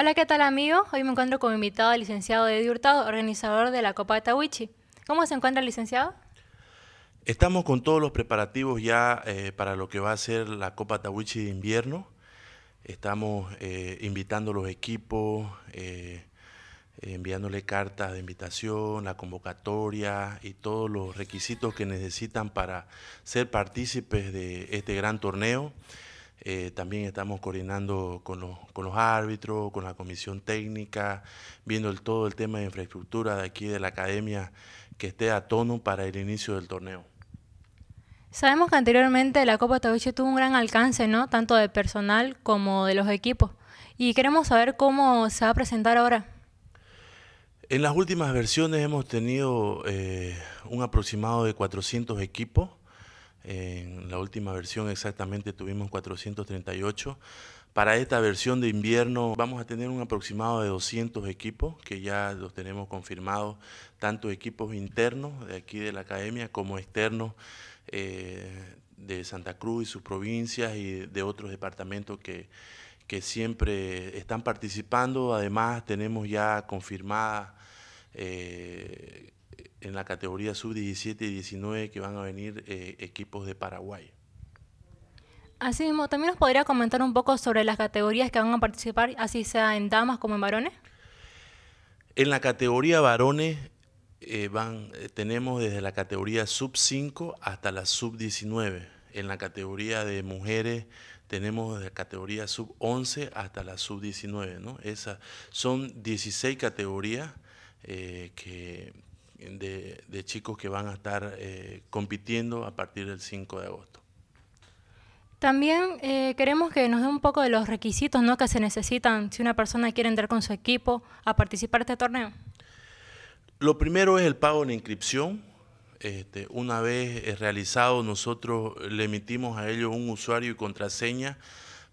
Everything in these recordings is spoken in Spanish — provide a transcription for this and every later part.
Hola, ¿qué tal amigos? Hoy me encuentro como invitado el licenciado Eddie Hurtado, organizador de la Copa de Tawichi. ¿Cómo se encuentra licenciado? Estamos con todos los preparativos ya eh, para lo que va a ser la Copa Tawichi de invierno. Estamos eh, invitando los equipos, eh, enviándole cartas de invitación, la convocatoria y todos los requisitos que necesitan para ser partícipes de este gran torneo. Eh, también estamos coordinando con los, árbitros, con la comisión técnica, viendo todo el tema de infraestructura de aquí de la academia que esté a tono para el inicio del torneo. Sabemos que anteriormente la Copa Taviche tuvo un gran alcance, ¿no? Tanto de personal como de los equipos. Y queremos saber cómo se va a presentar ahora. En las últimas versiones hemos tenido eh, un aproximado de 400 equipos en la última versión exactamente tuvimos 438. Para esta versión de invierno vamos a tener un aproximado de 200 equipos que ya los tenemos confirmados, tanto equipos internos de aquí de la academia como externos eh, de Santa Cruz y sus provincias y de otros departamentos que, siempre están participando. Además tenemos ya confirmada eh, en la categoría sub-17 y 19 que van a venir eh, equipos de Paraguay. Así mismo, ¿también nos podría comentar un poco sobre las categorías que van a participar, así sea en damas como en varones? En la categoría varones eh, van, eh, tenemos desde la categoría sub-5 hasta la sub-19. En la categoría de mujeres tenemos desde la categoría sub-11 hasta la sub-19. ¿no? son 16 categorías que, de, chicos que van a estar eh, compitiendo a partir del 5 de agosto. También eh, queremos que nos dé un poco de los requisitos ¿no? que se necesitan si una persona quiere entrar con su equipo a participar de este torneo. Lo primero es el pago de inscripción. Este, una vez eh, realizado, nosotros le emitimos a ellos un usuario y contraseña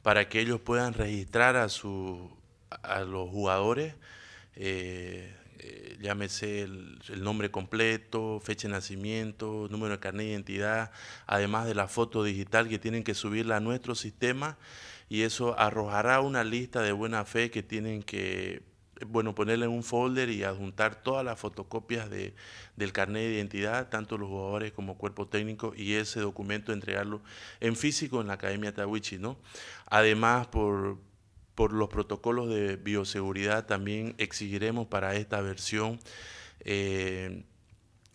para que ellos puedan registrar a, su, a los jugadores. Eh, llámese el, nombre completo, fecha de nacimiento, número de carnet de identidad, además de la foto digital que tienen que subirla a nuestro sistema y eso arrojará una lista de buena fe que tienen que bueno, ponerle en un folder y adjuntar todas las fotocopias de, del carnet de identidad, tanto los jugadores como cuerpo técnico, y ese documento entregarlo en físico en la Academia Tawichi, ¿no? Además, por, por los protocolos de bioseguridad también exigiremos para esta versión eh,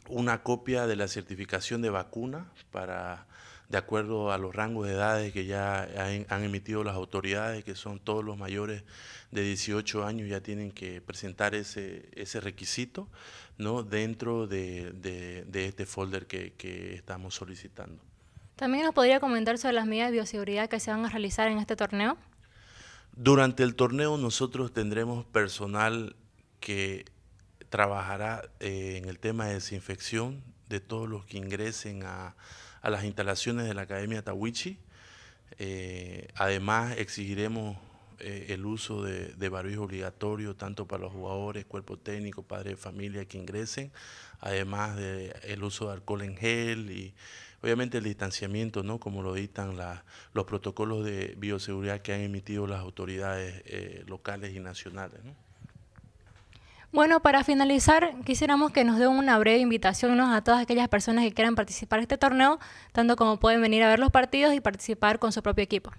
una copia de la certificación de vacuna para de acuerdo a los rangos de edades que ya han emitido las autoridades, que son todos los mayores de 18 años, ya tienen que presentar ese, ese requisito ¿no? dentro de, este folder que estamos solicitando. También nos podría comentar sobre las medidas de bioseguridad que se van a realizar en este torneo. Durante el torneo nosotros tendremos personal que trabajará eh, en el tema de desinfección de todos los que ingresen a, las instalaciones de la Academia Tawichi. Eh, además, exigiremos eh, el uso de, de barbijo obligatorio tanto para los jugadores, cuerpo técnico, padres de familia que ingresen, además del uso de alcohol en gel y Obviamente el distanciamiento, ¿no? Como lo dictan los protocolos de bioseguridad que han emitido las autoridades eh, locales y nacionales, Bueno, para finalizar, quisiéramos que nos dé una breve invitación a todas aquellas personas que quieran participar en este torneo, tanto como pueden venir a ver los partidos y participar con su propio equipo.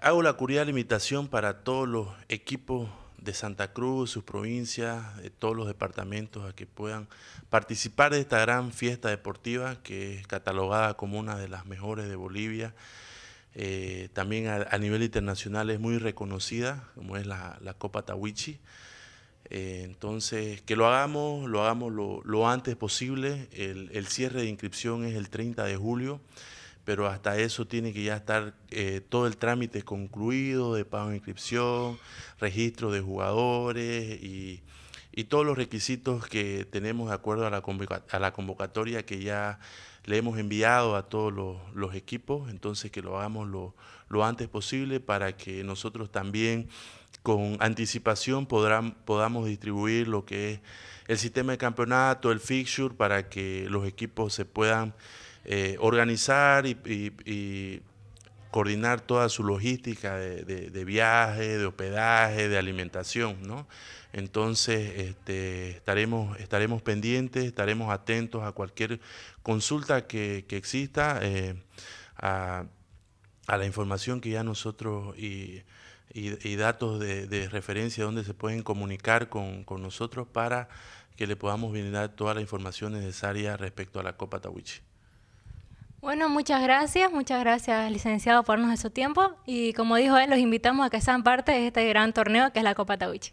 Hago la curiosa invitación para todos los equipos de Santa Cruz, sus provincias, de todos los departamentos a que puedan participar de esta gran fiesta deportiva que es catalogada como una de las mejores de Bolivia. Eh, también a, nivel internacional es muy reconocida, como es la, Copa Tawichi. Eh, entonces, que lo hagamos, lo hagamos lo, antes posible. El, el cierre de inscripción es el 30 de julio pero hasta eso tiene que ya estar eh, todo el trámite concluido de pago de inscripción, registro de jugadores y, todos los requisitos que tenemos de acuerdo a la, convocatoria que ya le hemos enviado a todos los, equipos, entonces que lo hagamos lo, antes posible para que nosotros también con anticipación podamos distribuir lo que es el sistema de campeonato, el fixture, para que los equipos se puedan eh, organizar y, coordinar toda su logística de, viaje, de hospedaje, de alimentación, ¿no? Entonces este, estaremos, estaremos pendientes, estaremos atentos a cualquier consulta que, exista, eh, a, la información que ya nosotros y, datos de, referencia donde se pueden comunicar con, con, nosotros para que le podamos brindar toda la información necesaria respecto a la Copa Tawichi. Bueno, muchas gracias, muchas gracias licenciado por darnos su tiempo y como dijo él, los invitamos a que sean parte de este gran torneo que es la Copa Tawichi.